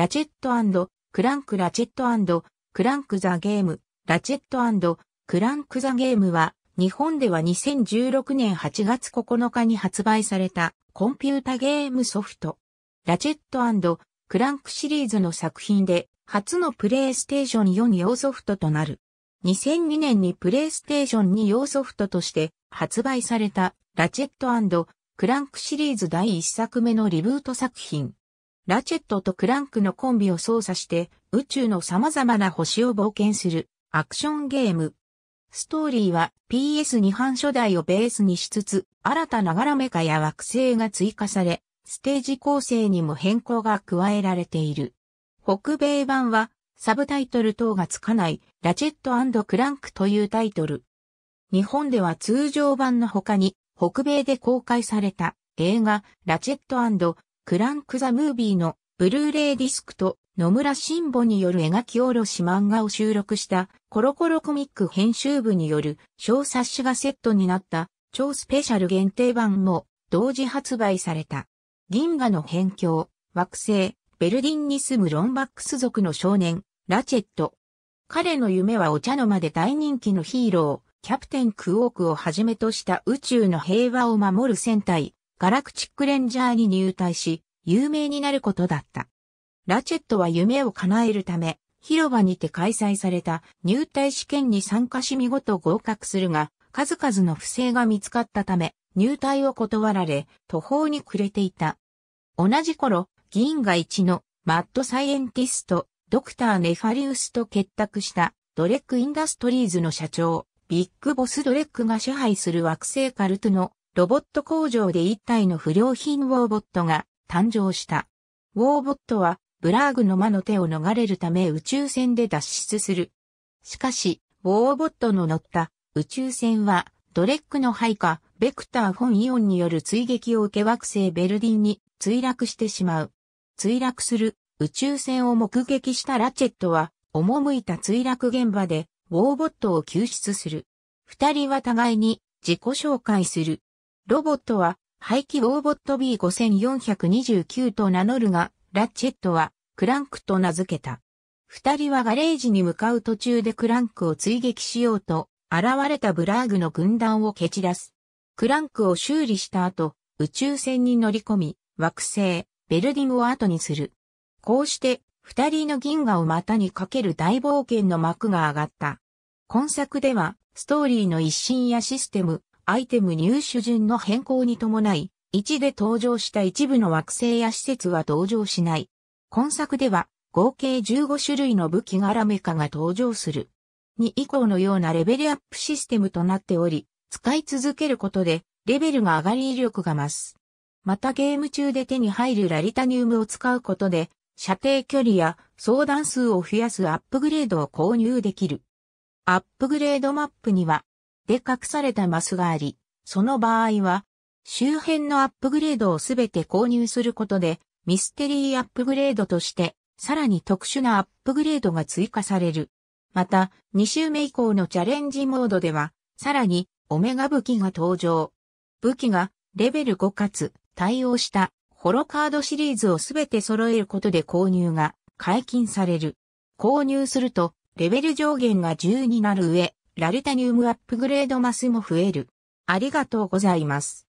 ラチェットクランクラチェットクランクザゲーム、ラチェットクランクザゲームは、日本では2016年8月9日に発売されたコンピュータゲームソフト。ラチェットクランクシリーズの作品で、初のプレイステーション4用ソフトとなる。2002年にプレイステーション2用ソフトとして発売されたラチェットクランクシリーズ第1作目のリブート作品。ラチェットとクランクのコンビを操作して宇宙の様々な星を冒険するアクションゲーム。ストーリーは PS2 版初代をベースにしつつ、新たなガラメカや惑星が追加され、ステージ構成にも変更が加えられている。北米版は、サブタイトル等がつかない、ラチェットクランクというタイトル。日本では通常版の他に、北米で公開された映画、ラチェットクランク・ザ・ムービーのブルーレイディスクと野村新保による描き下ろし漫画を収録したコロコロコミック編集部による小冊子がセットになった超スペシャル限定版も同時発売された。銀河の辺境、惑星、ベルディンに住むロンバックス族の少年、ラチェット。彼の夢はお茶の間で大人気のヒーロー、キャプテンクオークをはじめとした宇宙の平和を守る戦隊、ガラクチックレンジャーに入隊し、有名になることだった。ラチェットは夢を叶えるため、広場にて開催された入隊試験に参加し見事合格するが、数々の不正が見つかったため、入隊を断られ、途方に暮れていた。同じ頃、銀河一のマッドサイエンティスト、ドクター・ネファリウスと結託したドレック・インダストリーズの社長、ビッグボス・ドレックが支配する惑星カルトのロボット工場で一体の不良品ウォーボットが誕生した。ウォーボットはブラーグの魔の手を逃れるため宇宙船で脱出する。しかし、ウォーボットの乗った宇宙船はドレックの配下、ベクター・フォン・イオンによる追撃を受け惑星ベルディンに墜落してしまう。墜落する宇宙船を目撃したラチェットは、赴いた墜落現場で、ウォーボットを救出する。二人は互いに自己紹介する。ロボットは、排気ウォーボット B5429 と名乗るが、ラッチェットは、クランクと名付けた。二人はガレージに向かう途中でクランクを追撃しようと、現れたブラーグの軍団を蹴散らす。クランクを修理した後、宇宙船に乗り込み、惑星、ベルディムを後にする。こうして、二人の銀河を股にかける大冒険の幕が上がった。今作では、ストーリーの一新やシステム、アイテム入手順の変更に伴い、1で登場した一部の惑星や施設は登場しない。今作では、合計15種類の武器がラメカが登場する。2以降のようなレベルアップシステムとなっており、使い続けることで、レベルが上がり威力が増す。またゲーム中で手に入るラリタニウムを使うことで、射程距離や相談数を増やすアップグレードを購入できる。アップグレードマップには、で隠されたマスがあり、その場合は、周辺のアップグレードをすべて購入することで、ミステリーアップグレードとして、さらに特殊なアップグレードが追加される。また、2周目以降のチャレンジモードでは、さらに、オメガ武器が登場。武器が、レベル5かつ、対応した、ホロカードシリーズをすべて揃えることで購入が解禁される。購入すると、レベル上限が10になる上、ラルタニウムアップグレードマスも増える。ありがとうございます。